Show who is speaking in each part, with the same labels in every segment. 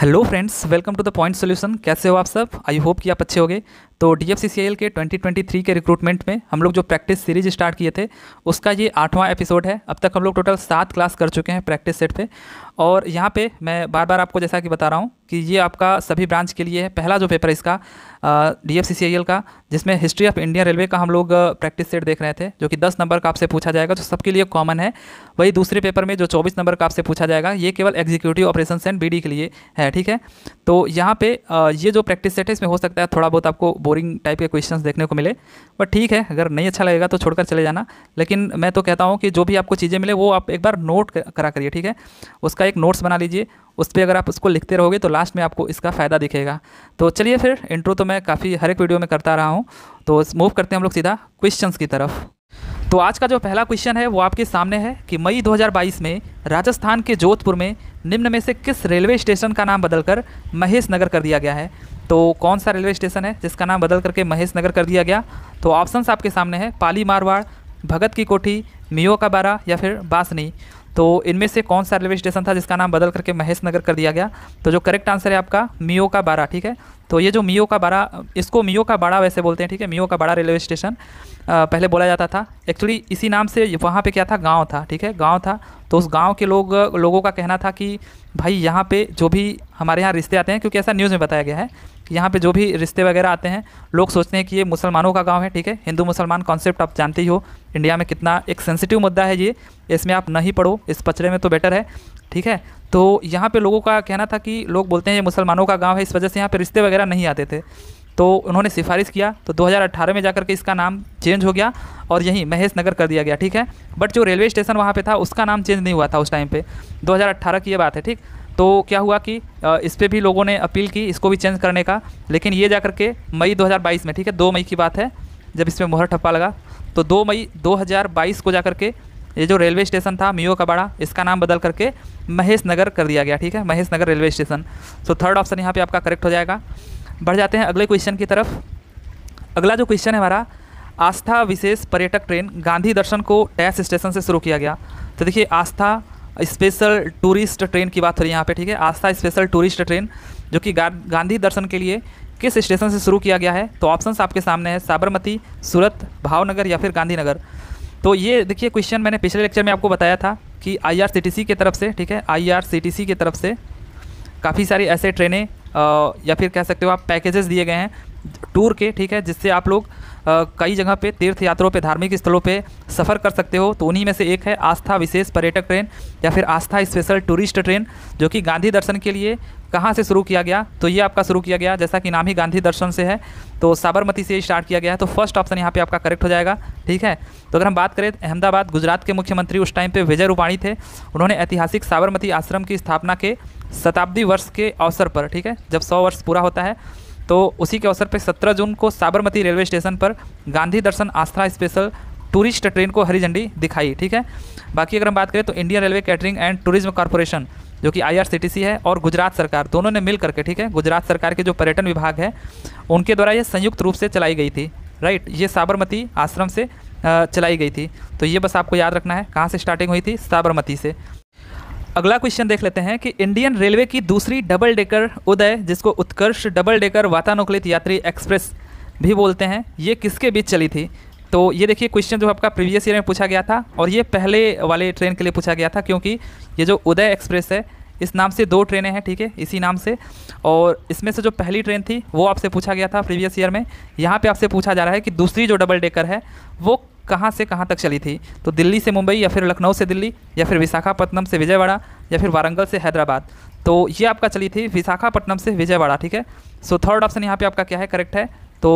Speaker 1: Hello friends welcome to the point solution कैसे हो आप सब आई होप कि आप अच्छे होगे तो डी एफ के 2023 के रिक्रूटमेंट में हम लोग जो प्रैक्टिस सीरीज स्टार्ट किए थे उसका ये आठवां एपिसोड है अब तक हम लोग टोटल सात क्लास कर चुके हैं प्रैक्टिस सेट पे और यहाँ पे मैं बार बार आपको जैसा कि बता रहा हूँ कि ये आपका सभी ब्रांच के लिए है पहला जो पेपर इसका डी एफ का जिसमें हिस्ट्री ऑफ इंडियन रेलवे का हम लोग प्रैक्टिस सेट देख रहे थे जो कि दस नंबर का आपसे पूछा जाएगा जो सबके लिए कॉमन है वही दूसरे पेपर में जो चौबीस नंबर का आपसे पूछा जाएगा ये केवल एग्जीक्यूटिव ऑपरेशन एंड बी के लिए है ठीक है तो यहाँ पर ये जो प्रैक्टिस सेट है इसमें हो सकता है थोड़ा बहुत आपको बोरिंग टाइप के क्वेश्चंस देखने को मिले बट ठीक है अगर नहीं अच्छा लगेगा तो छोड़कर चले जाना लेकिन मैं तो कहता हूँ कि जो भी आपको चीज़ें मिले वो आप एक बार नोट करा करिए ठीक है उसका एक नोट्स बना लीजिए उस पर अगर आप उसको लिखते रहोगे तो लास्ट में आपको इसका फ़ायदा दिखेगा तो चलिए फिर इंट्रो तो मैं काफ़ी हर एक वीडियो में करता रहा हूँ तो मूव करते हैं हम लोग सीधा क्वेश्चन की तरफ तो आज का जो पहला क्वेश्चन है वो आपके सामने है कि मई 2022 में राजस्थान के जोधपुर में निम्न में से किस रेलवे स्टेशन का नाम बदलकर महेश नगर कर दिया गया है तो कौन सा रेलवे स्टेशन है जिसका नाम बदल करके महेश नगर कर दिया गया तो ऑप्शंस आपके सामने हैं पाली मारवाड़ भगत की कोठी मियो का बारा या फिर बासनी तो इनमें से कौन सा रेलवे स्टेशन था जिसका नाम बदल करके महेश नगर कर दिया गया तो जो करेक्ट आंसर है आपका मियो का बारा ठीक है तो ये जो मियो का बड़ा इसको मियो का बड़ा वैसे बोलते हैं ठीक है मियो का बड़ा रेलवे स्टेशन पहले बोला जाता था एक्चुअली इसी नाम से वहाँ पे क्या था गांव था ठीक है गांव था तो उस गांव के लोग लोगों का कहना था कि भाई यहाँ पे जो भी हमारे यहाँ रिश्ते आते हैं क्योंकि ऐसा न्यूज़ में बताया गया है कि यहाँ पे जो भी रिश्ते वगैरह आते हैं लोग सोचते हैं कि ये मुसलमानों का गाँव है ठीक है हिंदू मुसलमान कॉन्सेप्ट आप जानते ही हो इंडिया में कितना एक सेंसिटिव मुद्दा है ये इसमें आप नहीं पढ़ो इस पचड़े में तो बेटर है ठीक है तो यहाँ पे लोगों का कहना था कि लोग बोलते हैं ये मुसलमानों का गांव है इस वजह से यहाँ पे रिश्ते वगैरह नहीं आते थे तो उन्होंने सिफारिश किया तो 2018 में जाकर के इसका नाम चेंज हो गया और यहीं महेश नगर कर दिया गया ठीक है बट जो रेलवे स्टेशन वहाँ पर था उसका नाम चेंज नहीं हुआ था उस टाइम पर दो की ये बात है ठीक तो क्या हुआ कि इस पर भी लोगों ने अपील की इसको भी चेंज करने का लेकिन ये जा के मई दो में ठीक है दो मई की बात है जब इसमें मोहर ठप्पा लगा तो दो मई 2022 को जा के ये जो रेलवे स्टेशन था मियो का बड़ा इसका नाम बदल करके महेश नगर कर दिया गया ठीक है Mahesh Nagar railway station so third option यहाँ पर आपका करेक्ट हो जाएगा बढ़ जाते हैं अगले क्वेश्चन की तरफ अगला जो क्वेश्चन है हमारा आस्था विशेष पर्यटक ट्रेन गांधी दर्शन को टैस स्टेशन से शुरू किया गया तो देखिए आस्था स्पेशल टूरिस्ट ट्रेन की बात हो रही है यहाँ पे ठीक है आस्था स्पेशल टूरिस्ट ट्रेन जो कि गांधी दर्शन के लिए किस स्टेशन से शुरू किया गया है तो ऑप्शंस आपके सामने हैं साबरमती सूरत भावनगर या फिर गांधीनगर तो ये देखिए क्वेश्चन मैंने पिछले लेक्चर में आपको बताया था कि आईआरसीटीसी की तरफ से ठीक है आईआरसीटीसी की तरफ से काफ़ी सारी ऐसे ट्रेनें या फिर कह सकते हो आप पैकेजेस दिए गए हैं टूर के ठीक है जिससे आप लोग कई जगह पे तीर्थ यात्रों पे धार्मिक स्थलों पे सफ़र कर सकते हो तो उन्हीं में से एक है आस्था विशेष पर्यटक ट्रेन या फिर आस्था स्पेशल टूरिस्ट ट्रेन जो कि गांधी दर्शन के लिए कहाँ से शुरू किया गया तो ये आपका शुरू किया गया जैसा कि नाम ही गांधी दर्शन से है तो साबरमती से स्टार्ट किया गया है तो फर्स्ट ऑप्शन यहाँ पे आपका करेक्ट हो जाएगा ठीक है तो अगर हम बात करें अहमदाबाद गुजरात के मुख्यमंत्री उस टाइम पे विजय रूपाणी थे उन्होंने ऐतिहासिक साबरमती आश्रम की स्थापना के शताब्दी वर्ष के अवसर पर ठीक है जब सौ वर्ष पूरा होता है तो उसी के अवसर पर सत्रह जून को साबरमती रेलवे स्टेशन पर Gandhi Darshan Aastha special tourist train को हरी झंडी दिखाई ठीक है बाकी अगर हम बात करें तो Indian railway catering and tourism corporation जो कि आईआरसीटीसी है और गुजरात सरकार दोनों ने मिल करके ठीक है गुजरात सरकार के जो पर्यटन विभाग है उनके द्वारा ये संयुक्त रूप से चलाई गई थी राइट ये साबरमती आश्रम से चलाई गई थी तो ये बस आपको याद रखना है कहाँ से स्टार्टिंग हुई थी साबरमती से अगला क्वेश्चन देख लेते हैं कि इंडियन रेलवे की दूसरी डबल डेकर उदय जिसको उत्कर्ष डबल डेकर वातानुकूलित यात्री एक्सप्रेस भी बोलते हैं ये किसके बीच चली थी तो ये देखिए क्वेश्चन जो आपका प्रीवियस ईयर में पूछा गया था और ये पहले वाले ट्रेन के लिए पूछा गया था क्योंकि ये जो उदय एक्सप्रेस है इस नाम से दो ट्रेनें हैं ठीक है थीके? इसी नाम से और इसमें से जो पहली ट्रेन थी वो आपसे पूछा गया था प्रीवियस ईयर में यहाँ पे आपसे पूछा जा रहा है कि दूसरी जो डबल डेकर है वो कहाँ से कहाँ तक चली थी तो दिल्ली से मुंबई या फिर लखनऊ से दिल्ली या फिर विशाखापट्टनम से विजयवाड़ा या फिर वारंगल से हैदराबाद तो ये आपका चली थी विशाखापट्टनम से विजयवाड़ा ठीक है सो थर्ड ऑप्शन यहाँ पे आपका क्या है करेक्ट है तो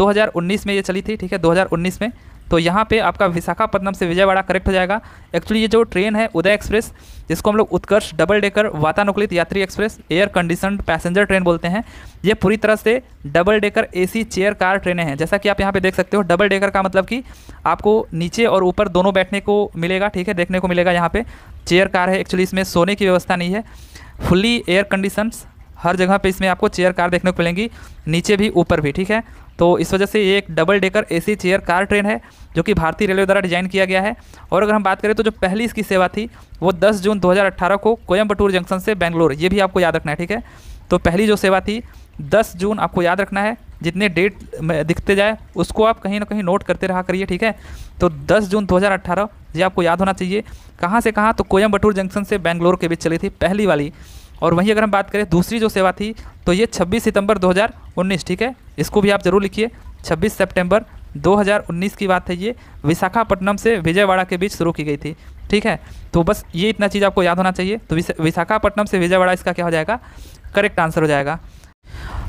Speaker 1: 2019 में ये चली थी ठीक है 2019 में तो यहाँ पे आपका विशाखापट्टनम से विजयवाड़ा करेक्ट हो जाएगा एक्चुअली ये जो ट्रेन है उदय एक्सप्रेस जिसको हम लोग उत्कर्ष डबल डेकर वातानुकूलित यात्री express air condition passenger train बोलते हैं ये पूरी तरह से double decker AC chair car ट्रेनें हैं जैसा कि आप यहाँ पे देख सकते हो डबल डेकर का मतलब कि आपको नीचे और ऊपर दोनों बैठने को मिलेगा ठीक है देखने को मिलेगा यहाँ पर चेयर कार है एक्चुअली इसमें सोने की व्यवस्था नहीं है फुल्ली एयर कंडीशंस हर जगह पे इसमें आपको चेयर कार देखने को मिलेंगी नीचे भी ऊपर भी ठीक है तो इस वजह से ये एक double decker AC chair car train है जो कि भारतीय रेलवे द्वारा डिजाइन किया गया है और अगर हम बात करें तो जो पहली इसकी सेवा थी वो 10 जून 2018 को कोयम्बटूर जंक्शन से बेंगलोर ये भी आपको याद रखना है ठीक है तो पहली जो सेवा थी 10 जून आपको याद रखना है जितने डेट दिखते जाए उसको आप कहीं ना कहीं नोट करते रहा करिए ठीक है तो 10 जून 2018 ये आपको याद होना चाहिए कहाँ से कहाँ तो कोयम्बटूर जंक्शन से बेंगलोर के बीच चली थी पहली वाली और वहीं अगर हम बात करें दूसरी जो सेवा थी तो ये 26 सितंबर 2019 ठीक है इसको भी आप ज़रूर लिखिए 26 सितंबर 2019 की बात है ये विशाखापट्टनम से विजयवाड़ा के बीच शुरू की गई थी ठीक है तो बस ये इतना चीज़ आपको याद होना चाहिए तो विशाखापट्टनम से विजयवाड़ा इसका क्या हो जाएगा करेक्ट आंसर हो जाएगा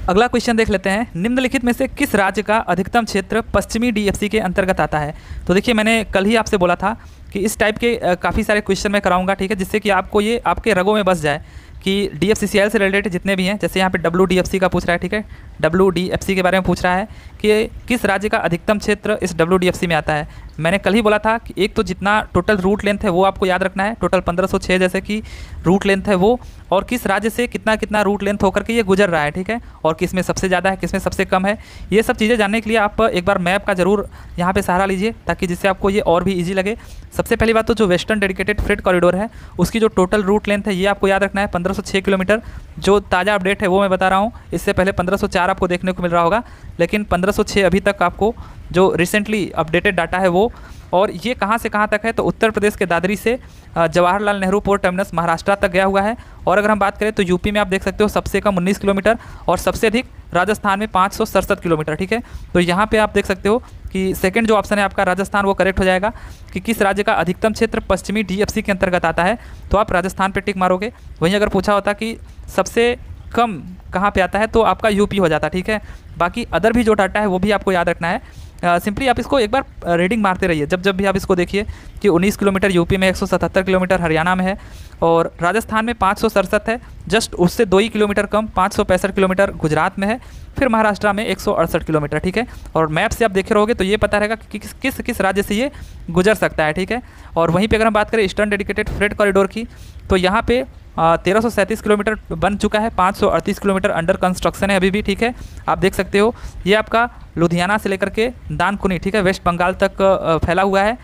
Speaker 1: अगला क्वेश्चन देख लेते हैं निम्नलिखित में से किस राज्य का अधिकतम क्षेत्र पश्चिमी डीएफसी के अंतर्गत आता है तो देखिए मैंने कल ही आपसे बोला था कि इस टाइप के काफ़ी सारे क्वेश्चन मैं कराऊंगा ठीक है जिससे कि आपको ये आपके रगों में बस जाए कि डी से रिलेटेड जितने भी हैं जैसे यहाँ पे डब्ल्यू का पूछ रहा है ठीक है डब्ल्यू के बारे में पूछ रहा है कि किस राज्य का अधिकतम क्षेत्र इस डब्ल्यू में आता है मैंने कल ही बोला था कि एक तो जितना टोटल रूट लेंथ है वो आपको याद रखना है टोटल 1506 जैसे कि रूट लेंथ है वो और किस राज्य से कितना कितना रूट लेंथ होकर के ये गुजर रहा है ठीक है और किस में सबसे ज़्यादा है किस में सबसे कम है ये सब चीज़ें जानने के लिए आप एक बार मैप का ज़रूर यहाँ पर सहारा लीजिए ताकि जिससे आपको ये और भी ईजी लगे सबसे पहली बात तो जो वेस्टर्न डेडिकेटेड फ्रेड कॉरिडोर है उसकी जो टोटल रूट लेंथ है ये आपको याद रखना है पंद्रह किलोमीटर जो ताज़ा अपडेट है वो मैं बता रहा हूँ इससे पहले 1504 आपको देखने को मिल रहा होगा लेकिन 1506 अभी तक आपको जो रिसेंटली अपडेटेड डाटा है वो और ये कहाँ से कहाँ तक है तो उत्तर प्रदेश के दादरी से जवाहरलाल नेहरू पोर्ट टर्मिनस महाराष्ट्र तक गया हुआ है और अगर हम बात करें तो यूपी में आप देख सकते हो सबसे कम उन्नीस किलोमीटर और सबसे अधिक राजस्थान में पाँच किलोमीटर ठीक है तो यहाँ पर आप देख सकते हो कि सेकंड जो ऑप्शन है आपका राजस्थान वो करेक्ट हो जाएगा कि किस राज्य का अधिकतम क्षेत्र पश्चिमी डीएफसी के अंतर्गत आता है तो आप राजस्थान पर टिक मारोगे वहीं अगर पूछा होता कि सबसे कम कहाँ पे आता है तो आपका यूपी हो जाता ठीक है बाकी अदर भी जो डाटा है वो भी आपको याद रखना है सिंपली आप इसको एक बार रीडिंग मारते रहिए जब जब भी आप इसको देखिए कि 19 किलोमीटर यूपी में 177 किलोमीटर हरियाणा में है और राजस्थान में पाँच है जस्ट उससे दो ही किलोमीटर कम पाँच किलोमीटर गुजरात में है फिर महाराष्ट्र में एक किलोमीटर ठीक है और मैप से आप देखे रहोगे तो ये पता रहेगा कि किस किस किस राज्य से ये गुजर सकता है ठीक है और वहीं पर अगर हम बात करें ईस्टर्न डेडिकेटेड फ्रेड कॉरिडोर की तो यहाँ पर तेरह किलोमीटर बन चुका है 538 किलोमीटर अंडर कंस्ट्रक्शन है अभी भी ठीक है आप देख सकते हो ये आपका लुधियाना से लेकर के दानकुनी ठीक है वेस्ट बंगाल तक फैला हुआ है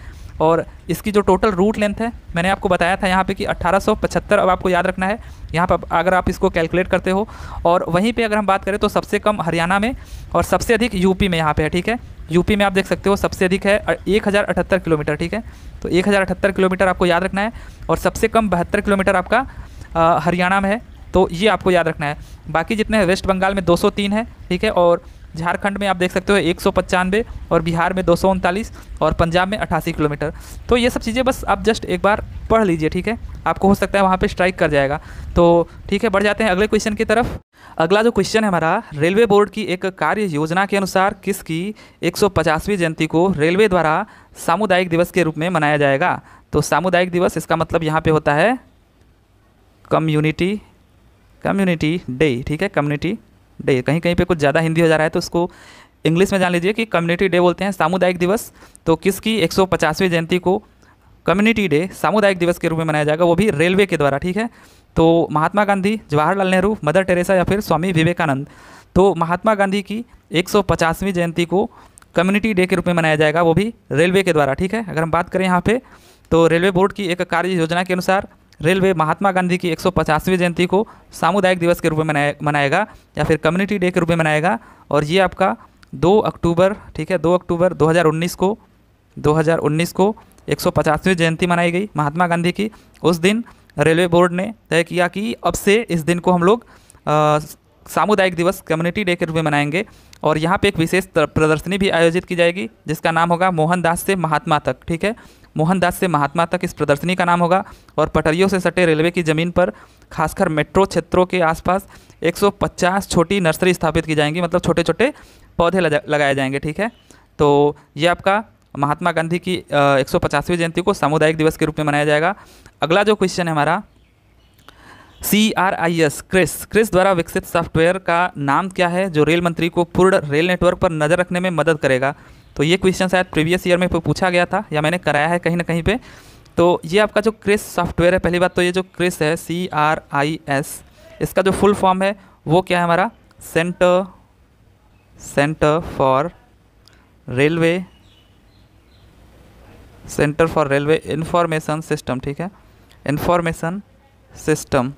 Speaker 1: और इसकी जो टोटल रूट लेंथ है मैंने आपको बताया था यहाँ पे कि 1875 अब आपको याद रखना है यहाँ पर अगर आप इसको कैलकुलेट करते हो और वहीं पे अगर हम बात करें तो सबसे कम हरियाणा में और सबसे अधिक यूपी में यहाँ पे है ठीक है यूपी में आप देख सकते हो सबसे अधिक है एक किलोमीटर ठीक है तो एक किलोमीटर आपको याद रखना है और सबसे कम बहत्तर किलोमीटर आपका हरियाणा में है तो ये आपको याद रखना है बाकी जितने हैं वेस्ट बंगाल में दो है ठीक है और झारखंड में आप देख सकते हो एक और बिहार में दो और पंजाब में अठासी किलोमीटर तो ये सब चीज़ें बस आप जस्ट एक बार पढ़ लीजिए ठीक है आपको हो सकता है वहाँ पे स्ट्राइक कर जाएगा तो ठीक है बढ़ जाते हैं अगले क्वेश्चन की तरफ अगला जो क्वेश्चन है हमारा रेलवे बोर्ड की एक कार्य योजना के अनुसार किसकी एक जयंती को रेलवे द्वारा सामुदायिक दिवस के रूप में मनाया जाएगा तो सामुदायिक दिवस इसका मतलब यहाँ पर होता है कम्युनिटी कम्युनिटी डे ठीक है कम्युनिटी डे कहीं कहीं पे कुछ ज़्यादा हिंदी हो जा रहा है तो उसको इंग्लिश में जान लीजिए कि कम्युनिटी डे बोलते हैं सामुदायिक दिवस तो किसकी 150वीं जयंती को कम्युनिटी डे सामुदायिक दिवस के रूप में मनाया जाएगा वो भी रेलवे के द्वारा ठीक है तो महात्मा गांधी जवाहरलाल नेहरू मदर टेरेसा या फिर स्वामी विवेकानंद तो महात्मा गांधी की एक जयंती को कम्युनिटी डे के रूप में मनाया जाएगा वो भी रेलवे के द्वारा ठीक है अगर हम बात करें यहाँ पे तो रेलवे बोर्ड की एक कार्य योजना के अनुसार रेलवे महात्मा गांधी की 150वीं जयंती को सामुदायिक दिवस के रूप में मनाए, मनाएगा या फिर कम्युनिटी डे के रूप में मनाएगा और ये आपका 2 अक्टूबर ठीक है 2 अक्टूबर 2019 को 2019 को 150वीं जयंती मनाई गई महात्मा गांधी की उस दिन रेलवे बोर्ड ने तय किया कि अब से इस दिन को हम लोग सामुदायिक दिवस कम्युनिटी डे के रूप में मनाएंगे और यहाँ पे एक विशेष प्रदर्शनी भी आयोजित की जाएगी जिसका नाम होगा मोहनदास से महात्मा तक ठीक है मोहनदास से महात्मा तक इस प्रदर्शनी का नाम होगा और पटरियों से सटे रेलवे की ज़मीन पर खासकर मेट्रो क्षेत्रों के आसपास 150 छोटी नर्सरी स्थापित की जाएंगी मतलब छोटे छोटे पौधे लगाए जाएंगे ठीक है तो ये आपका महात्मा गांधी की एक सौ जयंती को सामुदायिक दिवस के रूप में मनाया जाएगा अगला जो क्वेश्चन है हमारा C R I S CRIS CRIS द्वारा विकसित सॉफ्टवेयर का नाम क्या है जो रेल मंत्री को पूर्ण रेल नेटवर्क पर नज़र रखने में मदद करेगा तो ये क्वेश्चन शायद प्रीवियस ईयर में पूछा गया था या मैंने कराया है कहीं ना कहीं पे तो ये आपका जो क्रिस सॉफ्टवेयर है पहली बात तो ये जो क्रिस है सी आर आई एस इसका जो फुल फॉर्म है वो क्या है हमारा centre centre for railway centre for railway information system ठीक है इन्फॉर्मेशन सिस्टम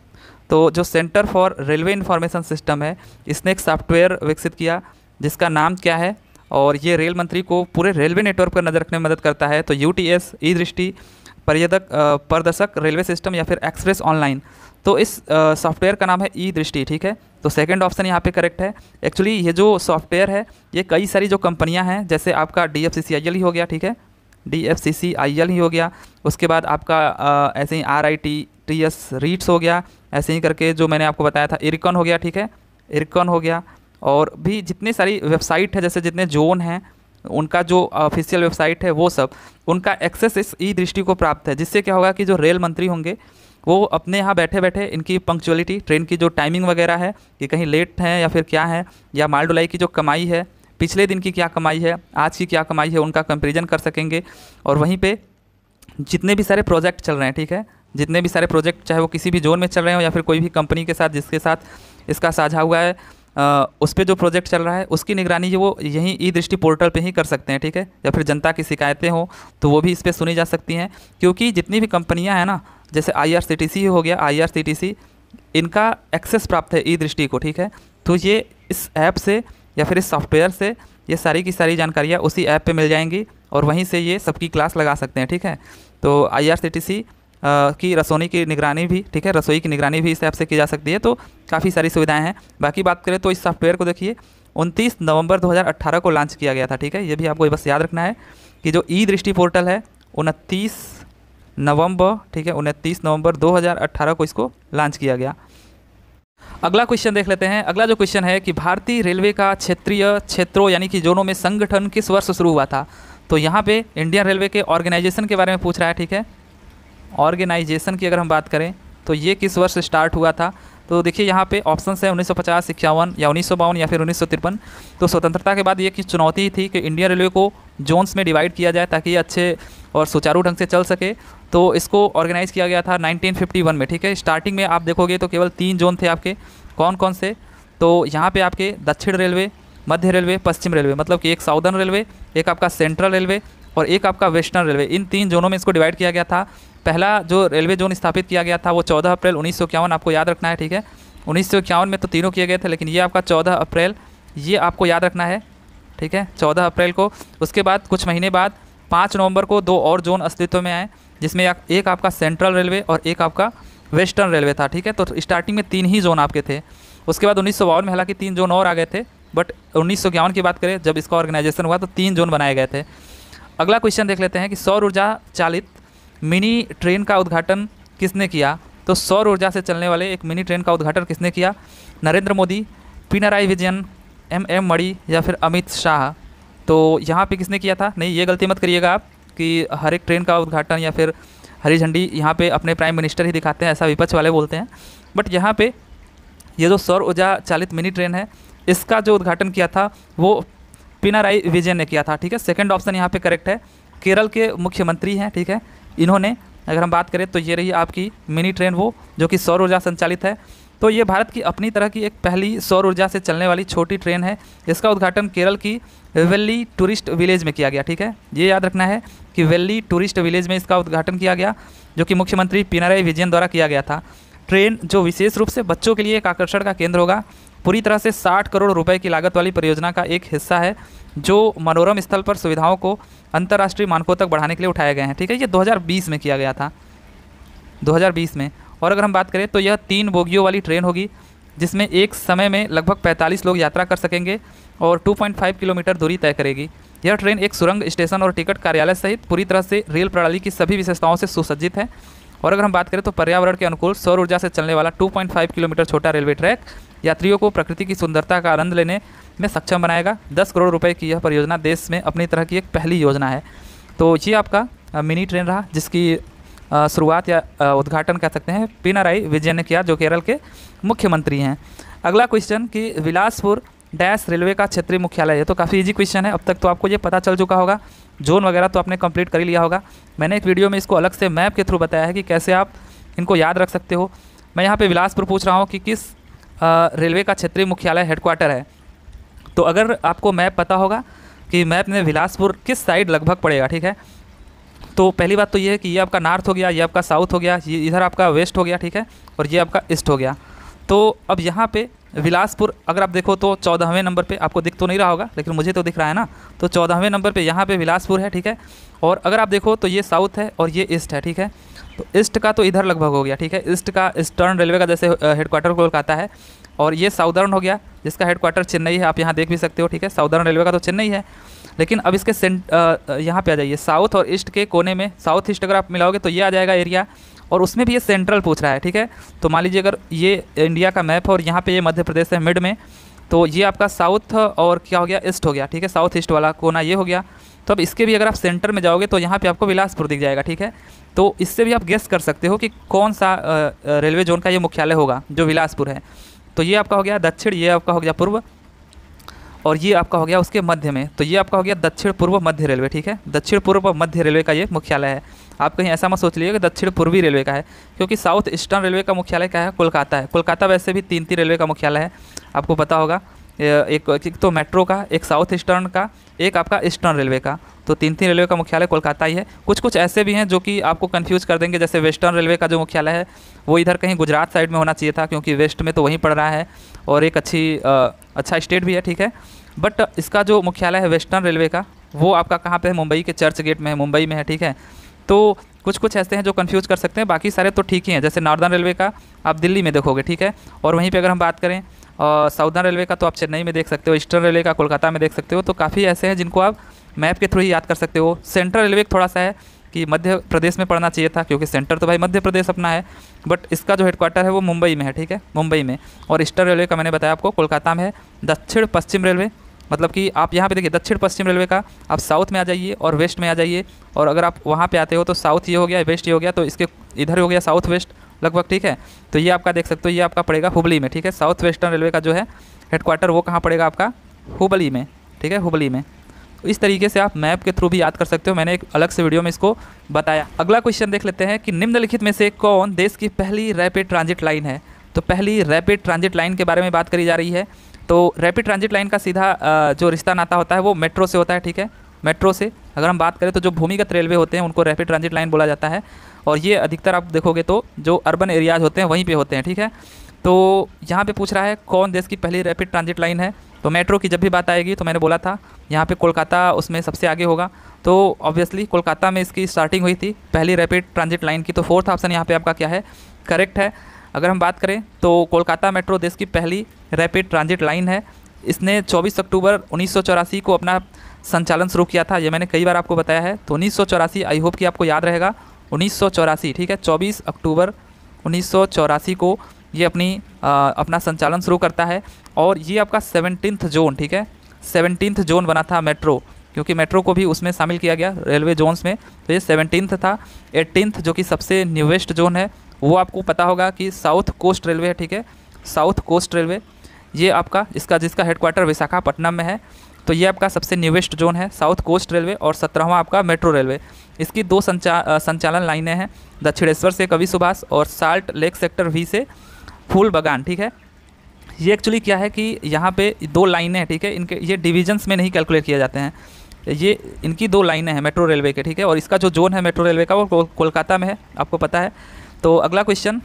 Speaker 1: तो जो centre for railway information system है इसने एक सॉफ्टवेयर विकसित किया जिसका नाम क्या है और ये रेल मंत्री को पूरे रेलवे नेटवर्क पर नज़र रखने में मदद करता है तो यू टी एस ई दृष्टि पर्यटक प्रदर्शक रेलवे सिस्टम या फिर एक्सप्रेस ऑनलाइन तो इस सॉफ्टवेयर का नाम है ई दृष्टि ठीक है तो सेकंड ऑप्शन यहाँ पे करेक्ट है एक्चुअली ये जो सॉफ्टवेयर है ये कई सारी जो कंपनियाँ हैं जैसे आपका डी एफ ही हो गया ठीक है डी एफ ही हो गया उसके बाद आपका ऐसे ही R I T T S RITES हो गया ऐसे ही करके जो मैंने आपको बताया था इरकन हो गया ठीक है इरकन हो गया और भी जितनी सारी वेबसाइट है जैसे जितने जोन हैं उनका जो ऑफिशियल वेबसाइट है वो सब उनका एक्सेस इस ई दृष्टि को प्राप्त है जिससे क्या होगा कि जो रेल मंत्री होंगे वो अपने यहाँ बैठे बैठे इनकी पंक्चुअलिटी ट्रेन की जो टाइमिंग वगैरह है कि कहीं लेट हैं या फिर क्या है या माल डुलाई की जो कमाई है पिछले दिन की क्या कमाई है आज की क्या कमाई है उनका कंपेरिजन कर सकेंगे और वहीं पर जितने भी सारे प्रोजेक्ट चल रहे हैं ठीक है जितने भी सारे प्रोजेक्ट चाहे वो किसी भी जोन में चल रहे हो या फिर कोई भी कंपनी के साथ जिसके साथ इसका साझा हुआ है आ, उस पर जो प्रोजेक्ट चल रहा है उसकी निगरानी वो यहीं ई दृष्टि पोर्टल पे ही कर सकते हैं ठीक है या फिर जनता की शिकायतें हों तो वो भी इस पर सुनी जा सकती हैं क्योंकि जितनी भी कंपनियां हैं ना जैसे आई हो गया आई इनका एक्सेस प्राप्त है ई दृष्टि को ठीक है तो ये इस ऐप से या फिर इस सॉफ्टवेयर से ये सारी की सारी जानकारियाँ उसी ऐप पर मिल जाएंगी और वहीं से ये सबकी क्लास लगा सकते हैं ठीक है तो आई की रसोई की निगरानी भी ठीक है रसोई की निगरानी भी इस ऐप से की जा सकती है तो काफ़ी सारी सुविधाएं हैं बाकी बात करें तो इस सॉफ्टवेयर को देखिए 29 नवंबर 2018 को लॉन्च किया गया था ठीक है ये भी आपको बस याद रखना है कि जो ई दृष्टि पोर्टल है उनतीस नवंबर ठीक है उनतीस नवंबर 2018 को इसको लॉन्च किया गया अगला क्वेश्चन देख लेते हैं अगला जो क्वेश्चन है कि भारतीय रेलवे का क्षेत्रीय क्षेत्रों यानी कि जोनों में संगठन किस वर्ष शुरू हुआ था तो यहाँ पे इंडियन रेलवे के ऑर्गेनाइजेशन के बारे में पूछ रहा है ठीक है ऑर्गेनाइजेशन की अगर हम बात करें तो ये किस वर्ष स्टार्ट हुआ था तो देखिए यहाँ पे ऑप्शन है उन्नीस सौ पचास इक्यावन या उन्नीस सौ या फिर उन्नीस तो स्वतंत्रता के बाद ये किस चुनौती थी कि इंडियन रेलवे को जोन्स में डिवाइड किया जाए ताकि ये अच्छे और सुचारू ढंग से चल सके तो इसको ऑर्गेनाइज़ किया गया था 1951 में ठीक है स्टार्टिंग में आप देखोगे तो केवल तीन जोन थे आपके कौन कौन से तो यहाँ पे आपके दक्षिण रेलवे मध्य रेलवे पश्चिम रेलवे मतलब कि एक साउदर्न रेलवे एक आपका सेंट्रल रेलवे और एक आपका वेस्टर्न रेलवे इन तीन जोनों में इसको डिवाइड किया गया था पहला जो रेलवे जोन स्थापित किया गया था वो चौदह अप्रैल उन्नीस आपको याद रखना है ठीक है उन्नीस में तो तीनों किए गए थे लेकिन ये आपका चौदह अप्रैल ये आपको याद रखना है ठीक है चौदह अप्रैल को उसके बाद कुछ महीने बाद पाँच नवंबर को दो और जोन अस्तित्व में आए जिसमें एक आपका सेंट्रल रेलवे और एक आपका वेस्टर्न रेलवे था ठीक है तो स्टार्टिंग में तीन ही जोन आपके थे उसके बाद उन्नीस में हालांकि तीन जोन और आ गए थे बट उन्नीस की बात करें जब इसका ऑर्गेनाइजेशन हुआ तो तीन जोन बनाए गए थे अगला क्वेश्चन देख लेते हैं कि सौर ऊर्जा चालित मिनी ट्रेन का उद्घाटन किसने किया तो सौर ऊर्जा से चलने वाले एक मिनी ट्रेन का उद्घाटन किसने किया नरेंद्र मोदी पिनाराई विजयन एम एम मणि या फिर अमित शाह तो यहाँ पे किसने किया था नहीं ये गलती मत करिएगा आप कि हर एक ट्रेन का उद्घाटन या फिर हरी झंडी यहाँ पे अपने प्राइम मिनिस्टर ही दिखाते हैं ऐसा विपक्ष वाले बोलते हैं बट यहाँ पे ये जो सौर ऊर्जा चालित मिनी ट्रेन है इसका जो उद्घाटन किया था वो पिनाराई विजयन ने किया था ठीक है सेकेंड ऑप्शन यहाँ पर करेक्ट है केरल के मुख्यमंत्री हैं ठीक है इन्होंने अगर हम बात करें तो ये रही आपकी मिनी ट्रेन वो जो कि सौर ऊर्जा संचालित है तो ये भारत की अपनी तरह की एक पहली सौर ऊर्जा से चलने वाली छोटी ट्रेन है इसका उद्घाटन केरल की वेल्ली टूरिस्ट विलेज में किया गया ठीक है ये याद रखना है कि वेल्ली टूरिस्ट विलेज में इसका उद्घाटन किया गया जो कि मुख्यमंत्री पिनाराई विजयन द्वारा किया गया था ट्रेन जो विशेष रूप से बच्चों के लिए एक आकर्षण का केंद्र होगा पूरी तरह से 60 करोड़ रुपए की लागत वाली परियोजना का एक हिस्सा है जो मनोरम स्थल पर सुविधाओं को अंतर्राष्ट्रीय मानकों तक बढ़ाने के लिए उठाए गए हैं ठीक है ये 2020 में किया गया था 2020 में और अगर हम बात करें तो यह तीन बोगियों वाली ट्रेन होगी जिसमें एक समय में लगभग 45 लोग यात्रा कर सकेंगे और 2.5 किलोमीटर दूरी तय करेगी यह ट्रेन एक सुरंग स्टेशन और टिकट कार्यालय सहित पूरी तरह से रेल प्रणाली की सभी विशेषताओं से सुसज्जित है और अगर हम बात करें तो पर्यावरण के अनुकूल सौर ऊर्जा से चलने वाला 2.5 किलोमीटर छोटा रेलवे ट्रैक यात्रियों को प्रकृति की सुंदरता का आनंद लेने में सक्षम बनाएगा 10 करोड़ रुपए की यह परियोजना देश में अपनी तरह की एक पहली योजना है तो ये आपका मिनी ट्रेन रहा जिसकी शुरुआत या उद्घाटन कह सकते हैं पिनाराई विजय ने किया जो केरल के मुख्यमंत्री हैं अगला क्वेश्चन कि विलासपुर डैश रेलवे का क्षेत्रीय मुख्यालय है तो काफ़ी इजी क्वेश्चन है अब तक तो आपको ये पता चल चुका होगा जोन वगैरह तो आपने कंप्लीट कर ही लिया होगा मैंने एक वीडियो में इसको अलग से मैप के थ्रू बताया है कि कैसे आप इनको याद रख सकते हो मैं यहाँ पे विलासपुर पूछ रहा हूँ कि किस रेलवे का क्षेत्रीय मुख्यालय हेडक्वार्टर है तो अगर आपको मैप पता होगा कि मैप में विलासपुर किस साइड लगभग पड़ेगा ठीक है तो पहली बात तो ये है कि ये आपका नॉर्थ हो गया ये आपका साउथ हो गया ये इधर आपका वेस्ट हो गया ठीक है और ये आपका ईस्ट हो गया तो अब यहाँ पर विलासपुर अगर आप देखो तो चौदहवें नंबर पे आपको दिख तो नहीं रहा होगा लेकिन मुझे तो दिख रहा है ना तो चौदहवें नंबर पे यहाँ पे विलासपुर है ठीक है और अगर आप देखो तो ये साउथ है और ये ईस्ट है ठीक है तो ईस्ट का तो इधर लगभग हो गया ठीक है ईस्ट का ईस्टर्न रेलवे का जैसे हेडक्वार्टर कोलकाता है और ये साउदर्न हो गया जिसका हेडक्वार्टर चेन्नई है आप यहाँ देख भी सकते हो ठीक है साउदर्न रेलवे का तो चेन्नई है लेकिन अब इसके सेंट यहाँ पर आ जाइए साउथ और ईस्ट के कोने में साउथ ईस्ट अगर आप मिलाओगे तो ये आ जाएगा एरिया और उसमें भी ये सेंट्रल पूछ रहा है ठीक है तो मान लीजिए अगर ये इंडिया का मैप है और यहाँ पे ये मध्य प्रदेश है मिड में तो ये आपका साउथ और क्या हो गया ईस्ट हो गया ठीक है साउथ ईस्ट वाला कोना ये हो गया तो अब इसके भी अगर आप सेंटर में जाओगे तो यहाँ पे आपको बिलासपुर दिख जाएगा ठीक है तो इससे भी आप गेस कर सकते हो कि कौन सा रेलवे जोन का ये मुख्यालय होगा जो बिलासपुर है तो ये आपका हो गया दक्षिण ये आपका हो गया पूर्व और ये आपका हो गया उसके मध्य में तो ये आपका हो गया दक्षिण पूर्व मध्य रेलवे ठीक है दक्षिण पूर्व मध्य रेलवे का ये मुख्यालय है आप कहीं ऐसा मत सोच लीजिए कि दक्षिण पूर्वी रेलवे का है क्योंकि साउथ ईस्टर्न रेलवे का मुख्यालय क्या है कोलकाता है कोलकाता वैसे भी तीन तीन रेलवे का मुख्यालय है आपको पता होगा एक, एक तो मेट्रो का एक साउथ ईस्टर्न का एक आपका ईस्टर्न रेलवे का तो तीन तीन रेलवे का मुख्यालय कोलकाता ही है कुछ कुछ ऐसे भी हैं जो कि आपको कन्फ्यूज़ कर देंगे जैसे वेस्टर्न रेलवे का जो मुख्यालय है वो इधर कहीं गुजरात साइड में होना चाहिए था क्योंकि वेस्ट में तो वहीं पड़ रहा है और एक अच्छी आ, अच्छा स्टेट भी है ठीक है बट इसका जो मुख्यालय है वेस्टर्न रेलवे का वो आपका कहाँ पर है मुंबई के चर्च गेट में है मुंबई में है ठीक है तो कुछ कुछ ऐसे हैं जो कन्फ्यूज़ कर सकते हैं बाकी सारे तो ठीक ही हैं जैसे नॉर्दर्न रेलवे का आप दिल्ली में देखोगे ठीक है और वहीं पर अगर हम बात करें और साउदर्न रेलवे का तो आप चेन्नई में देख सकते हो ईस्टर्न रेलवे का कोलकाता में देख सकते हो तो काफ़ी ऐसे हैं जिनको आप मैप के थ्रू ही याद कर सकते हो सेंट्रल रेलवे थोड़ा सा है कि मध्य प्रदेश में पढ़ना चाहिए था क्योंकि सेंटर तो भाई मध्य प्रदेश अपना है बट इसका जो हेडक्वार्टर है वो मुंबई में है ठीक है मुंबई में और ईस्टर्न रेलवे का मैंने बताया आपको कोलकाता में है दक्षिण पश्चिम रेलवे मतलब कि आप यहाँ पे देखिए दक्षिण पश्चिम रेलवे का आप साउथ में आ जाइए और वेस्ट में आ जाइए और अगर आप वहाँ पर आते हो तो साउथ ये हो गया वेस्ट ये हो गया तो इसके इधर हो गया साउथ वेस्ट लगभग ठीक है तो ये आपका देख सकते हो ये आपका पड़ेगा हुबली में ठीक है साउथ वेस्टर्न रेलवे का जो है हेडक्वार्टर वो कहाँ पड़ेगा आपका हुबली में ठीक है हुबली में तो इस तरीके से आप मैप के थ्रू भी याद कर सकते हो मैंने एक अलग से वीडियो में इसको बताया अगला क्वेश्चन देख लेते हैं कि निम्नलिखित में से कौन देश की पहली रैपिड ट्रांजिट लाइन है तो पहली रैपिड ट्रांजिट लाइन के बारे में बात करी जा रही है तो रैपिड ट्रांजिट लाइन का सीधा जो रिश्ता नाता होता है वो मेट्रो से होता है ठीक है मेट्रो से अगर हम बात करें तो जो भूमिगत रेलवे होते हैं उनको रैपिड ट्रांजिट लाइन बोला जाता है और ये अधिकतर आप देखोगे तो जो अर्बन एरियाज होते हैं वहीं पर होते हैं ठीक है तो यहाँ पे पूछ रहा है कौन देश की पहली रैपिड ट्रांजिट लाइन है तो मेट्रो की जब भी बात आएगी तो मैंने बोला था यहाँ पे कोलकाता उसमें सबसे आगे होगा तो ऑब्वियसली कोलकाता में इसकी स्टार्टिंग हुई थी पहली रैपिड ट्रांजिट लाइन की तो फोर्थ ऑप्शन यहाँ पर आपका क्या है करेक्ट है अगर हम बात करें तो कोलकाता मेट्रो देश की पहली रैपिड ट्रांजिट लाइन है इसने 24 अक्टूबर उन्नीस को अपना संचालन शुरू किया था ये मैंने कई बार आपको बताया है तो उन्नीस आई होप कि आपको याद रहेगा उन्नीस ठीक है चौबीस अक्टूबर उन्नीस को ये अपनी आ, अपना संचालन शुरू करता है और ये आपका सेवनटीन्थ जोन ठीक है सेवनटीन्थ जोन बना था मेट्रो क्योंकि मेट्रो को भी उसमें शामिल किया गया रेलवे जोन्स में तो ये सेवनटीन्थ था एटीनथ जो कि सबसे न्यूवेस्ट जोन है वो आपको पता होगा कि साउथ कोस्ट रेलवे है ठीक है साउथ कोस्ट रेलवे ये आपका इसका जिसका हेडक्वार्टर विशाखापट्टनम में है तो ये आपका सबसे न्यूवेस्ट जोन है साउथ कोस्ट रेलवे और सत्रहवा आपका मेट्रो रेलवे इसकी दो संचा संचालन लाइनें हैं दक्षिणेश्वर से कवि सुभाष और साल्ट लेक सेक्टर वी से फूल बगान ठीक है ये एक्चुअली क्या है कि यहाँ पे दो लाइनें हैं ठीक है इनके ये डिविजन्स में नहीं कैलकुलेट किए जाते हैं ये इनकी दो लाइनें हैं मेट्रो रेलवे के ठीक है और इसका जो जोन है मेट्रो रेलवे का वो कोलकाता में है आपको पता है तो अगला क्वेश्चन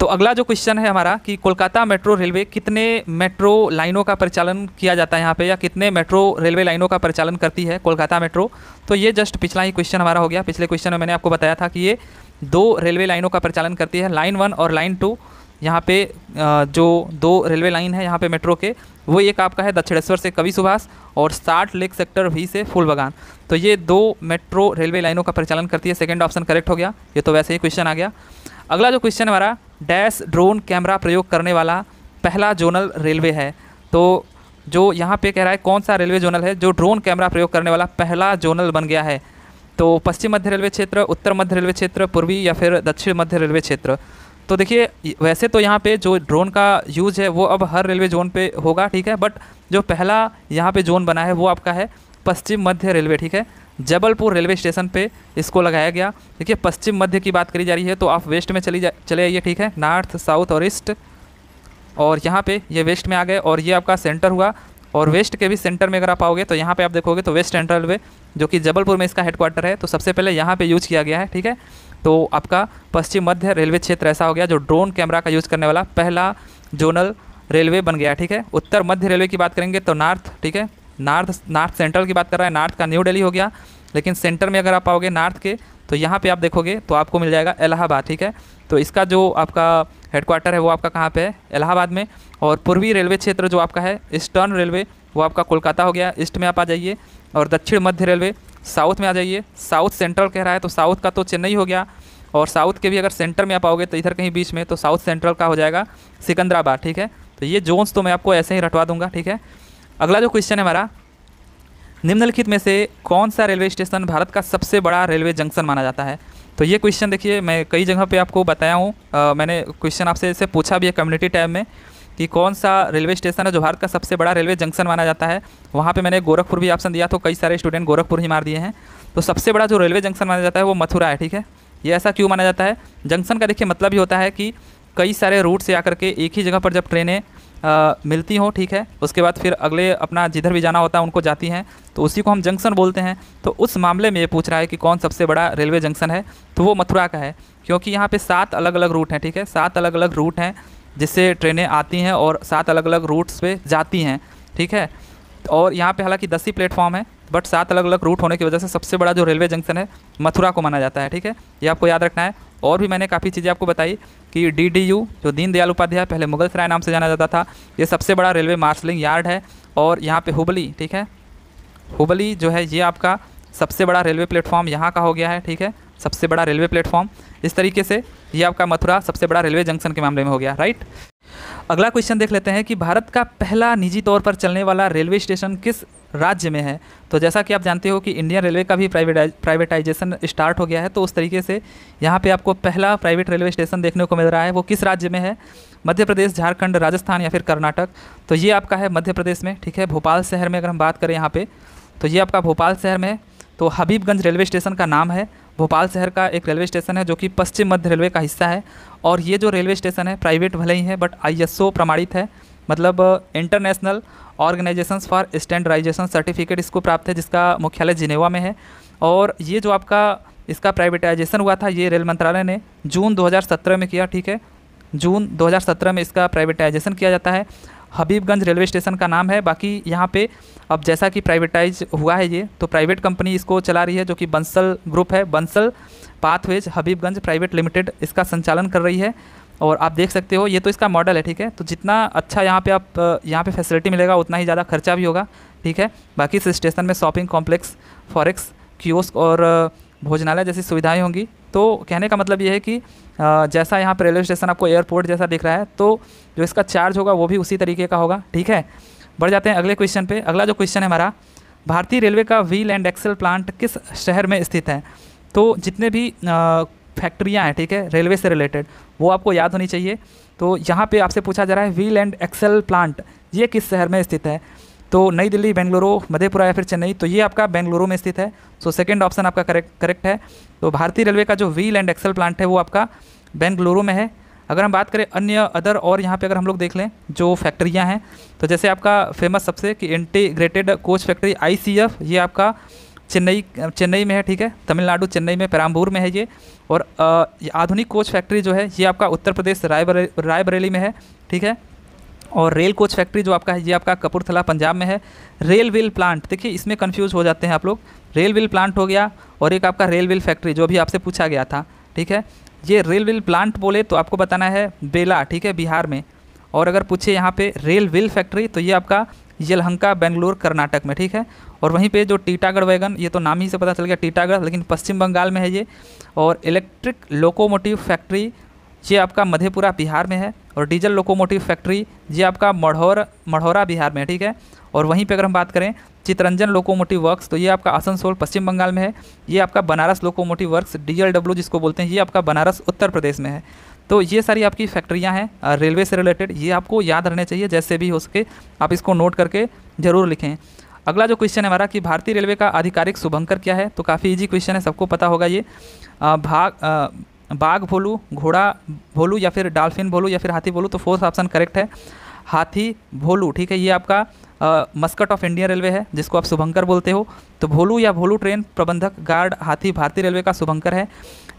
Speaker 1: तो अगला जो क्वेश्चन है हमारा कि कोलकाता मेट्रो रेलवे कितने मेट्रो लाइनों का परिचालन किया जाता है यहाँ पे या कितने मेट्रो रेलवे लाइनों का परिचालन करती है कोलकाता मेट्रो तो ये जस्ट पिछला ही क्वेश्चन हमारा हो गया पिछले क्वेश्चन में मैंने आपको बताया था कि ये दो रेलवे लाइनों का परिचालन करती है लाइन वन और लाइन टू यहाँ पे जो दो रेलवे लाइन है यहाँ पे मेट्रो के वो एक आपका है दक्षिणेश्वर से कवि सुभाष और साठ लेक सेक्टर वी से फूल बगान तो ये दो मेट्रो रेलवे लाइनों का परिचालन करती है सेकेंड ऑप्शन करेक्ट हो गया ये तो वैसे ही क्वेश्चन आ गया अगला जो क्वेश्चन हमारा डैश ड्रोन कैमरा प्रयोग करने वाला पहला जोनल रेलवे है तो जो यहाँ पे कह रहा है कौन सा रेलवे जोनल है जो ड्रोन कैमरा प्रयोग करने वाला पहला जोनल बन गया है तो पश्चिम मध्य रेलवे क्षेत्र उत्तर मध्य रेलवे क्षेत्र पूर्वी या फिर दक्षिण मध्य रेलवे क्षेत्र तो देखिए वैसे तो यहाँ पे जो ड्रोन का यूज़ है वो अब हर रेलवे जोन पे होगा ठीक है बट जो पहला यहाँ पे जोन बना है वो आपका है पश्चिम मध्य रेलवे ठीक है जबलपुर रेलवे स्टेशन पे इसको लगाया गया देखिए पश्चिम मध्य की बात करी जा रही है तो आप वेस्ट में चली जा चले आइए ठीक है नॉर्थ साउथ और ईस्ट और यहाँ पे ये वेस्ट में आ गए और ये आपका सेंटर हुआ और वेस्ट के भी सेंटर में अगर आप आओगे तो यहाँ पे आप देखोगे तो वेस्ट सेंट्रल रेलवे जो कि जबलपुर में इसका हेडक्वार्टर है तो सबसे पहले यहाँ पर यूज़ किया गया है ठीक है तो आपका पश्चिम मध्य रेलवे क्षेत्र ऐसा हो गया जो ड्रोन कैमरा का यूज़ करने वाला पहला जोनल रेलवे बन गया ठीक है उत्तर मध्य रेलवे की बात करेंगे तो नॉर्थ ठीक है नॉर्थ नॉर्थ सेंट्रल की बात कर रहा है नॉर्थ का न्यू डेली हो गया लेकिन सेंटर में अगर आप आओगे नॉर्थ के तो यहाँ पे आप देखोगे तो आपको मिल जाएगा इलाहाबाद ठीक है तो इसका जो आपका हेडक्वार्टर है वो आपका कहाँ पे है इलाहाबाद में और पूर्वी रेलवे क्षेत्र जो आपका है ईस्टर्न रेलवे वो आपका कोलकाता हो गया ईस्ट में आप आ जाइए और दक्षिण मध्य रेलवे साउथ में आ जाइए साउथ सेंट्रल कह रहा है तो साउथ का तो चेन्नई हो गया और साउथ के भी अगर सेंटर में आप आओगे तो इधर कहीं बीच में तो साउथ सेंट्रल का हो जाएगा सिकंदराबाद ठीक है तो ये जोन्स तो मैं आपको ऐसे ही रटवा दूंगा ठीक है अगला जो क्वेश्चन है हमारा निम्नलिखित में से कौन सा रेलवे स्टेशन भारत का सबसे बड़ा रेलवे जंक्शन माना जाता है तो ये क्वेश्चन देखिए मैं कई जगह पे आपको बताया हूँ मैंने क्वेश्चन आपसे इसे पूछा भी है कम्युनिटी टैब में कि कौन सा रेलवे स्टेशन है जो भारत का सबसे बड़ा रेलवे जंक्शन माना जाता है वहाँ पे मैंने गोरखपुर भी ऑप्शन दिया तो कई सारे स्टूडेंट गोरखपुर ही मार दिए हैं तो सबसे बड़ा जो रेलवे जंक्शन माना जाता है वो मथुरा है ठीक है ये ऐसा क्यों माना जाता है जंक्शन का देखिए मतलब ही होता है कि कई सारे रूट से आकर के एक ही जगह पर जब ट्रेनें आ, मिलती हो ठीक है उसके बाद फिर अगले अपना जिधर भी जाना होता है उनको जाती हैं तो उसी को हम जंक्शन बोलते हैं तो उस मामले में ये पूछ रहा है कि कौन सबसे बड़ा रेलवे जंक्शन है तो वो मथुरा का है क्योंकि यहाँ पे सात अलग अलग रूट हैं ठीक है सात अलग अलग रूट हैं जिससे ट्रेनें आती हैं और सात अलग अलग रूट्स पे जाती हैं ठीक है और यहाँ पे हालांकि दस ही प्लेटफॉर्म है बट सात अलग अलग रूट होने की वजह से सबसे बड़ा जो रेलवे जंक्शन है मथुरा को माना जाता है ठीक है ये आपको याद रखना है और भी मैंने काफ़ी चीज़ें आपको बताई कि डी डी यू जो दीनदयाल उपाध्याय पहले मुगल सराय नाम से जाना जाता था ये सबसे बड़ा रेलवे मार्शलिंग यार्ड है और यहाँ पे हुबली ठीक है हुबली जो है ये आपका सबसे बड़ा रेलवे प्लेटफॉर्म यहाँ का हो गया है ठीक है सबसे बड़ा रेलवे प्लेटफॉर्म इस तरीके से ये आपका मथुरा सबसे बड़ा रेलवे जंक्शन के मामले में हो गया राइट अगला क्वेश्चन देख लेते हैं कि भारत का पहला निजी तौर पर चलने वाला रेलवे स्टेशन किस राज्य में है तो जैसा कि आप जानते हो कि इंडियन रेलवे का भी प्राइवेटाइजेशन स्टार्ट हो गया है तो उस तरीके से यहाँ पे आपको पहला प्राइवेट रेलवे स्टेशन देखने को मिल रहा है वो किस राज्य में है मध्य प्रदेश झारखंड राजस्थान या फिर कर्नाटक तो ये आपका है मध्य प्रदेश में ठीक है भोपाल शहर में अगर हम बात करें यहाँ पर तो ये आपका भोपाल शहर में तो हबीबगंज रेलवे स्टेशन का नाम है भोपाल शहर का एक रेलवे स्टेशन है जो कि पश्चिम मध्य रेलवे का हिस्सा है और ये जो रेलवे स्टेशन है प्राइवेट भले ही है बट आई प्रमाणित है मतलब international organisation for standardisation certificate इसको प्राप्त है जिसका मुख्यालय जिनेवा में है और ये जो आपका इसका प्राइवेटाइजेशन हुआ था ये रेल मंत्रालय ने जून 2017 में किया ठीक है जून 2017 में इसका प्राइवेटाइजेशन किया जाता है हबीबगंज रेलवे स्टेशन का नाम है बाकी यहाँ पे अब जैसा कि प्राइवेटाइज हुआ है ये तो प्राइवेट कंपनी इसको चला रही है जो कि बंसल ग्रुप है Bansal pathways Habibganj private limited इसका संचालन कर रही है और आप देख सकते हो ये तो इसका मॉडल है ठीक है तो जितना अच्छा यहाँ पे आप यहाँ पे फैसिलिटी मिलेगा उतना ही ज़्यादा खर्चा भी होगा ठीक है बाकी इस स्टेशन में शॉपिंग कॉम्प्लेक्स फॉरेक्स क्योस्क और भोजनालय जैसी सुविधाएं होंगी तो कहने का मतलब ये है कि जैसा यहाँ पर रेलवे स्टेशन आपको एयरपोर्ट जैसा दिख रहा है तो जो इसका चार्ज होगा वो भी उसी तरीके का होगा ठीक है बढ़ जाते हैं अगले क्वेश्चन पे अगला जो क्वेश्चन है हमारा भारतीय रेलवे का व्हील एंड एक्सेल प्लांट किस शहर में स्थित है तो जितने भी फैक्ट्रियाँ हैं ठीक है रेलवे से रिलेटेड वो आपको याद होनी चाहिए तो यहाँ पे आपसे पूछा जा रहा है व्हील एंड एक्सेल प्लांट ये किस शहर में स्थित है तो नई दिल्ली बेंगलुरु मधेपुरा या फिर चेन्नई तो ये आपका बेंगलुरु में स्थित है सो सेकेंड ऑप्शन आपका करेक्ट करेक्ट है तो भारतीय रेलवे का जो व्हील एंड एक्सल प्लांट है वो आपका बेंगलुरु में है अगर हम बात करें अन्य अदर और यहाँ पे अगर हम लोग देख लें जो फैक्ट्रियाँ हैं तो जैसे आपका फेमस सबसे कि इंटीग्रेटेड कोच फैक्ट्री आईसीएफ ये आपका चेन्नई चेन्नई में है ठीक है तमिलनाडु चेन्नई में पेराम्बूर में है ये और आधुनिक कोच फैक्ट्री जो है ये आपका उत्तर प्रदेश रायबरेली में है ठीक है और रेल कोच फैक्ट्री जो आपका है ये आपका कपूरथला पंजाब में है रेल व्हील प्लांट देखिए इसमें कन्फ्यूज़ हो जाते हैं आप लोग रेल व्हील प्लांट हो गया और एक आपका रेल व्हील फैक्ट्री जो भी आपसे पूछा गया था ठीक है ये रेल व्हील प्लांट बोले तो आपको बताना है बेला ठीक है बिहार में और अगर पूछे यहाँ पर रेल व्हील फैक्ट्री तो ये आपका यलहंका बेंगलोर कर्नाटक में ठीक है और वहीं पे जो टीटागढ़ वैगन ये तो नाम ही से पता चल गया टीटागढ़ लेकिन पश्चिम बंगाल में है ये और इलेक्ट्रिक लोकोमोटिव फैक्ट्री ये आपका मधेपुरा बिहार में है और डीजल लोकोमोटिव फैक्ट्री ये आपका मढ़ौर मढ़ौरा बिहार में ठीक है और वहीं पर अगर हम बात करें चितरंजन लोकोमोटिव वर्क्स तो ये आपका आसनसोल पश्चिम बंगाल में है ये आपका बनारस लोकोमोटिव वर्क्स डीएलडब्ल्यू जिसको बोलते हैं ये आपका बनारस उत्तर प्रदेश में है तो ये सारी आपकी फैक्ट्रियाँ हैं रेलवे से रिलेटेड ये आपको याद रहने चाहिए जैसे भी हो सके आप इसको नोट करके ज़रूर लिखें अगला जो क्वेश्चन है हमारा कि भारतीय रेलवे का आधिकारिक शुभंकर क्या है तो काफ़ी इजी क्वेश्चन है सबको पता होगा ये भाग बाघ भोलू घोड़ा बोलूँ या फिर डाल्फिन बोलूँ या फिर हाथी बोलूँ तो फोर्थ ऑप्शन करेक्ट है हाथी भोलू ठीक है ये आपका मस्कट ऑफ इंडियन रेलवे है जिसको आप शुभंकर बोलते हो तो भोलू या भोलू ट्रेन प्रबंधक गार्ड हाथी भारतीय रेलवे का शुभंकर है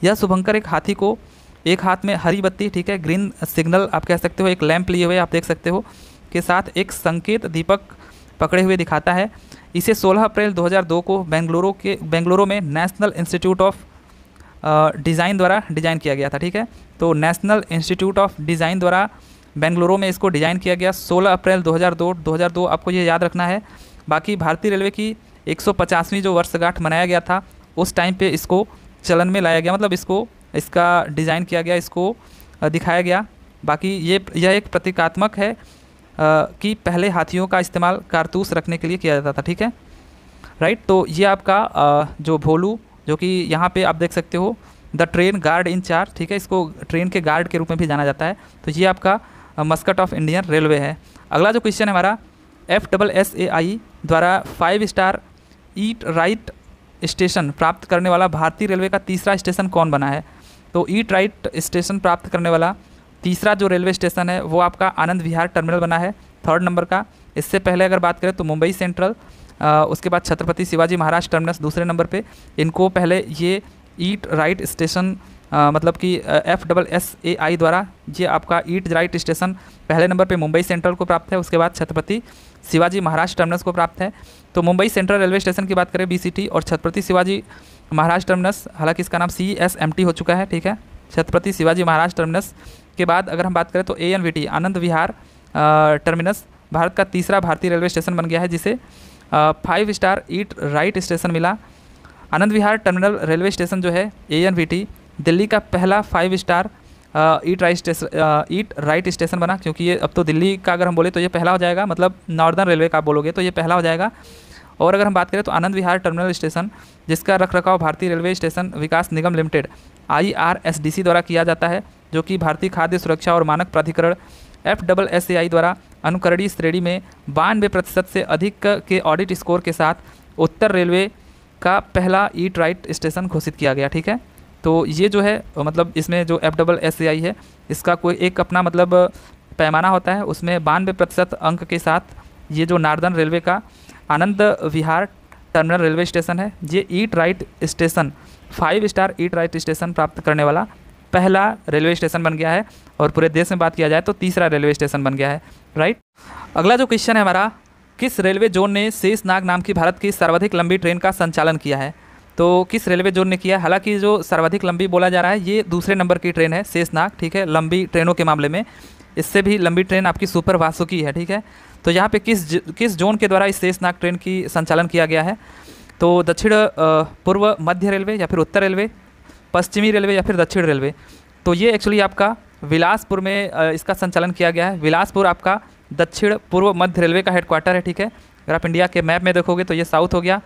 Speaker 1: यह शुभंकर एक हाथी को एक हाथ में हरी बत्ती ठीक है ग्रीन सिग्नल आप कह सकते हो एक लैंप लिए हुए आप देख सकते हो के साथ एक संकेत दीपक पकड़े हुए दिखाता है इसे 16 अप्रैल 2002 को बेंगलुरु के बेंगलुरु में नेशनल इंस्टीट्यूट ऑफ डिज़ाइन द्वारा डिज़ाइन किया गया था ठीक है तो नेशनल इंस्टीट्यूट ऑफ डिज़ाइन द्वारा बेंगलुरु में इसको डिज़ाइन किया गया 16 अप्रैल 2002 2002 आपको ये याद रखना है बाकी भारतीय रेलवे की 150वीं जो वर्षगांठ मनाया गया था उस टाइम पे इसको चलन में लाया गया मतलब इसको इसका डिज़ाइन किया गया इसको दिखाया गया बाकी ये यह एक प्रतीकात्मक है कि पहले हाथियों का इस्तेमाल कारतूस रखने के लिए किया जाता था ठीक है राइट तो ये आपका जो भोलू जो कि यहाँ पे आप देख सकते हो the train guard in charge ठीक है इसको ट्रेन के गार्ड के रूप में भी जाना जाता है तो ये आपका मस्कट ऑफ इंडियन रेलवे है अगला जो क्वेश्चन है हमारा F double S A I द्वारा five star eat right station प्राप्त करने वाला भारतीय रेलवे का तीसरा स्टेशन कौन बना है तो ईट राइट स्टेशन प्राप्त करने वाला तीसरा जो रेलवे स्टेशन है वो आपका आनंद विहार टर्मिनल बना है थर्ड नंबर का इससे पहले अगर बात करें तो मुंबई सेंट्रल उसके बाद छत्रपति शिवाजी महाराज टर्मिनस दूसरे नंबर पर इनको पहले ये ईट राइट स्टेशन आ, मतलब कि F double S A I द्वारा ये आपका ईट राइट स्टेशन पहले नंबर पे मुंबई सेंट्रल को प्राप्त है उसके बाद छत्रपति शिवाजी महाराज टर्मिनस को प्राप्त है तो मुंबई सेंट्रल रेलवे स्टेशन की बात करें बीसीटी और छत्रपति शिवाजी महाराज टर्मिनस हालांकि इसका नाम सी एस एम टी हो चुका है ठीक है छत्रपति शिवाजी महाराज टर्मिनस के बाद अगर हम बात करें तो A N V T Anand Vihar terminus Bharat का तीसरा भारतीय रेलवे स्टेशन बन गया है जिसे five star eat right station मिला Anand Vihar terminal railway station जो है ए दिल्ली का पहला five star eat right station eat right station बना क्योंकि ये अब तो दिल्ली का अगर हम बोले तो ये पहला हो जाएगा मतलब नॉर्दर्न रेलवे का बोलोगे तो ये पहला हो जाएगा और अगर हम बात करें तो आनंद विहार टर्मिनल स्टेशन जिसका रख रखाव Bharatiya railway station Vikas Nigam limited आई द्वारा किया जाता है जो कि भारतीय खाद्य सुरक्षा और मानक प्राधिकरण एफ एस ए आई द्वारा अनुकरणीय श्रेणी में बानवे प्रतिशत से अधिक के ऑडिट स्कोर के साथ उत्तर रेलवे का पहला ईट राइट स्टेशन घोषित किया गया ठीक है तो ये जो है मतलब इसमें जो एफ डबल एस आई है इसका कोई एक अपना मतलब पैमाना होता है उसमें बानवे प्रतिशत अंक के साथ ये जो नार्दर्न रेलवे का Anand Vihar terminal railway station है ये eat right station five star eat right station प्राप्त करने वाला पहला रेलवे स्टेशन बन गया है और पूरे देश में बात किया जाए तो तीसरा रेलवे स्टेशन बन गया है राइट अगला जो क्वेश्चन है हमारा किस रेलवे जोन ने शेषनाग नाम की भारत की सर्वाधिक लंबी ट्रेन का संचालन किया है तो किस रेलवे जोन ने किया हालांकि जो सर्वाधिक लंबी बोला जा रहा है ये दूसरे नंबर की ट्रेन है शेषनाग ठीक है लंबी ट्रेनों के मामले में इससे भी लंबी ट्रेन आपकी सुपर वासुकी है ठीक है तो यहाँ पे किस ज, किस जोन के द्वारा इस शेषनाग ट्रेन की संचालन किया गया है तो दक्षिण पूर्व मध्य रेलवे या फिर उत्तर रेलवे पश्चिमी रेलवे या फिर दक्षिण रेलवे तो ये एक्चुअली आपका विलासपुर में इसका संचालन किया गया है विलासपुर आपका दक्षिण पूर्व मध्य रेलवे का हेडक्वार्टर है ठीक है अगर आप इंडिया के मैप में देखोगे तो ये साउथ हो गया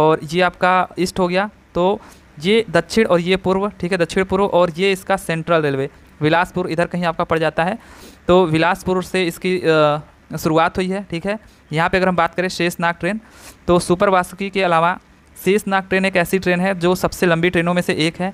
Speaker 1: और ये आपका ईस्ट हो गया तो ये दक्षिण और ये पूर्व ठीक है दक्षिण पूर्व और ये इसका सेंट्रल रेलवे विलासपुर इधर कहीं आपका पड़ जाता है तो विलासपुर से इसकी शुरुआत हुई है ठीक है यहाँ पे अगर हम बात करें शेषनाग ट्रेन तो सुपरवासुकी के अलावा शेषनाग ट्रेन एक ऐसी ट्रेन है जो सबसे लंबी ट्रेनों में से एक है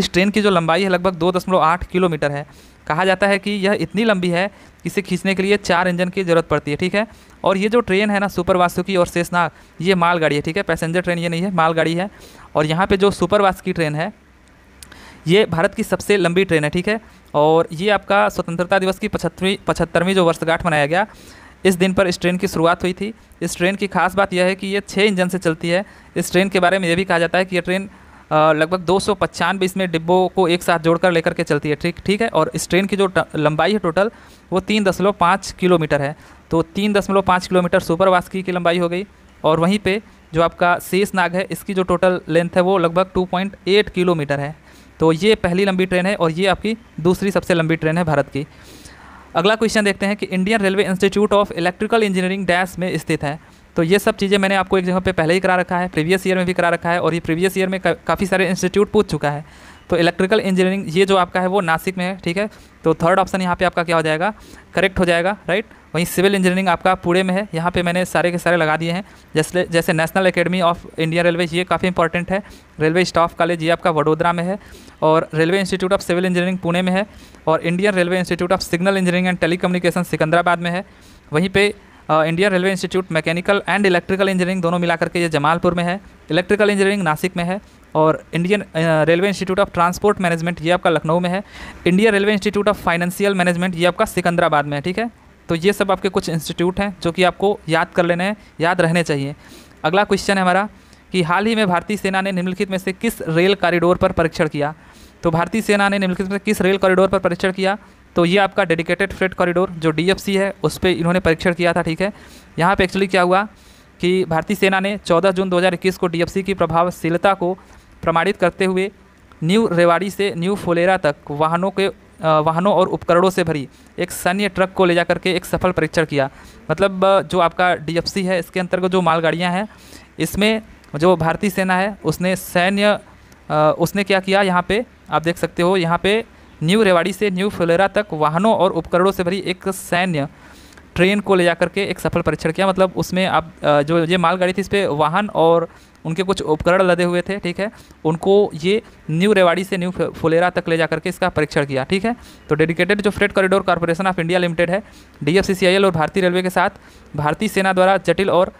Speaker 1: इस ट्रेन की जो लंबाई है लगभग दो दशमलव आठ किलोमीटर है कहा जाता है कि यह इतनी लंबी है कि इसे खींचने के लिए चार इंजन की ज़रूरत पड़ती है ठीक है और ये जो ट्रेन है ना सुपर वासुकी और शेषनाग ये मालगाड़ी है ठीक है पैसेंजर ट्रेन ये नहीं है मालगाड़ी है और यहाँ पर जो सुपर वासुकी ट्रेन है ये भारत की सबसे लंबी ट्रेन है ठीक है और ये आपका स्वतंत्रता दिवस की पचहत्तरवीं पचहत्तरवीं जो वर्षगांठ मनाया गया इस दिन पर इस ट्रेन की शुरुआत हुई थी इस ट्रेन की खास बात यह है कि ये छः इंजन से चलती है इस ट्रेन के बारे में यह भी कहा जाता है कि यह ट्रेन लगभग दो सौ इसमें डिब्बों को एक साथ जोड़कर लेकर के चलती है ठीक ठीक है और इस ट्रेन की जो लंबाई है टोटल वो तीन दशमलव पाँच किलोमीटर है तो तीन दशमलव पाँच किलोमीटर सुपर वास्की की लंबाई हो गई और वहीं पे जो आपका शेष नाग है इसकी जो टोटल लेंथ है वो लगभग 2.8 किलोमीटर है तो ये पहली लंबी ट्रेन है और ये आपकी दूसरी सबसे लंबी ट्रेन है भारत की अगला क्वेश्चन देखते हैं कि Indian railway institute of electrical engineering dash में स्थित है तो ये सब चीज़ें मैंने आपको एक जगह पे पहले ही करा रखा है प्रीवियस ईयर में भी करा रखा है और ये प्रीवियस ईयर में का, काफ़ी सारे इंस्टीट्यूट पूछ चुका है तो इलेक्ट्रिकल इंजीनियरिंग ये जो आपका है वो नासिक में है ठीक है तो थर्ड ऑप्शन यहाँ पे आपका क्या हो जाएगा करेक्ट हो जाएगा राइट वहीं सिविल इंजीनियरिंग आपका पूरे में है यहाँ पे मैंने सारे के सारे लगा दिए हैं जैसे जैसे national academy of Indian railway ये काफ़ी इंपॉर्टेंट है रेलवे स्टाफ कॉलेज ये आपका वडोदरा में है और railway institute of civil engineering Pune में है और Indian railway institute of signal engineering and tele Secunderabad में है वहीं पर Indian railway institute mechanical and electrical engineering दोनों मिलाकर के ये जमालपुर में है इलेक्ट्रिकल इंजीनियरिंग नासिक में है और Indian railway institute of transport management ये आपका लखनऊ में है India railway institute of financial management ये आपका सिकंदराबाद में है ठीक है तो ये सब आपके कुछ इंस्टीट्यूट हैं जो कि आपको याद कर लेने हैं याद रहने चाहिए अगला क्वेश्चन है हमारा कि हाल ही में भारतीय सेना ने निम्नलिखित में से किस रेल कॉरिडोर पर परीक्षण किया तो भारतीय सेना ने निम्नलिखित में किस रेल कॉरिडोर पर परीक्षण किया तो ये आपका डेडिकेटेड फ्रेट कॉरिडोर जो डी है उस पर इन्होंने परीक्षण किया था ठीक है यहाँ पर एक्चुअली क्या हुआ कि भारतीय सेना ने चौदह जून दो को डी की प्रभावशीलता को प्रमाणित करते हुए न्यू रेवाड़ी से न्यू फोलेरा तक वाहनों के वाहनों और उपकरणों से भरी एक सैन्य ट्रक को ले जा करके एक सफल परीक्षण किया मतलब जो आपका डी है इसके अंतर्गत जो मालगाड़ियाँ हैं इसमें जो भारतीय सेना है उसने सैन्य उसने क्या किया यहाँ पे आप देख सकते हो यहाँ पे न्यू रेवाड़ी से न्यू फुलेरा तक वाहनों और उपकरणों से भरी एक सैन्य ट्रेन को ले जा करके एक सफल परीक्षण किया मतलब उसमें आप जो ये मालगाड़ी थी इस पर वाहन और उनके कुछ उपकरण लदे हुए थे ठीक है उनको ये न्यू रेवाड़ी से न्यू फुलेरा तक ले जा करके इसका परीक्षण किया ठीक है तो डेडिकेटेड जो freight corridor corporation of India limited है डी और भारतीय रेलवे के साथ भारतीय सेना द्वारा जटिल और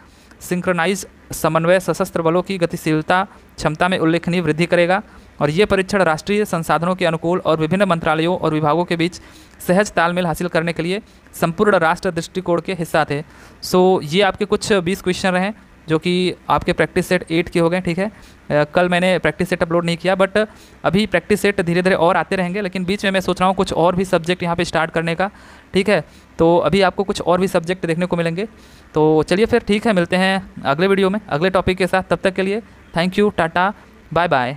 Speaker 1: सिंक्रनाइज समन्वय सशस्त्र बलों की गतिशीलता क्षमता में उल्लेखनीय वृद्धि करेगा और ये परीक्षण राष्ट्रीय संसाधनों के अनुकूल और विभिन्न मंत्रालयों और विभागों के बीच सहज तालमेल हासिल करने के लिए संपूर्ण राष्ट्र दृष्टिकोण के हिस्सा थे सो so, ये आपके कुछ बीस क्वेश्चन रहे जो कि आपके प्रैक्टिस सेट एट के हो गए ठीक है कल मैंने प्रैक्टिस सेट अपलोड नहीं किया बट अभी प्रैक्टिस सेट धीरे धीरे और आते रहेंगे लेकिन बीच में मैं सोच रहा हूँ कुछ और भी सब्जेक्ट यहाँ पे स्टार्ट करने का ठीक है तो अभी आपको कुछ और भी सब्जेक्ट देखने को मिलेंगे तो चलिए फिर ठीक है मिलते हैं अगले वीडियो में अगले टॉपिक के साथ तब तक के लिए thank you tata bye bye